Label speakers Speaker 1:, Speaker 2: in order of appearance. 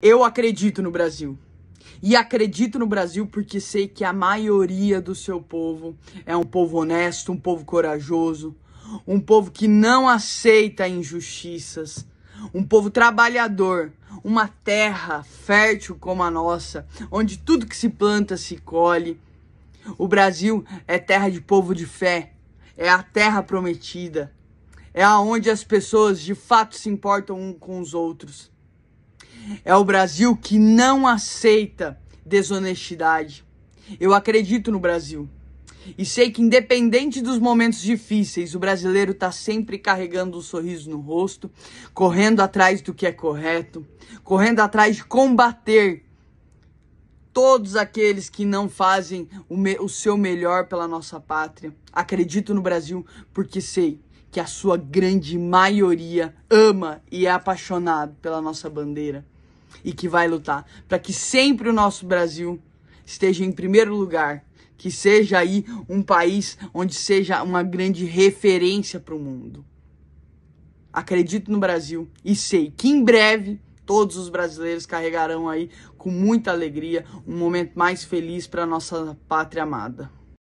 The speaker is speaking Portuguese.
Speaker 1: Eu acredito no Brasil. E acredito no Brasil porque sei que a maioria do seu povo é um povo honesto, um povo corajoso, um povo que não aceita injustiças, um povo trabalhador, uma terra fértil como a nossa, onde tudo que se planta se colhe. O Brasil é terra de povo de fé, é a terra prometida, é aonde as pessoas de fato se importam uns com os outros. É o Brasil que não aceita desonestidade. Eu acredito no Brasil. E sei que, independente dos momentos difíceis, o brasileiro está sempre carregando o um sorriso no rosto, correndo atrás do que é correto, correndo atrás de combater todos aqueles que não fazem o, o seu melhor pela nossa pátria. Acredito no Brasil porque sei que a sua grande maioria ama e é apaixonado pela nossa bandeira e que vai lutar para que sempre o nosso Brasil esteja em primeiro lugar, que seja aí um país onde seja uma grande referência para o mundo. Acredito no Brasil e sei que em breve todos os brasileiros carregarão aí com muita alegria um momento mais feliz para nossa pátria amada.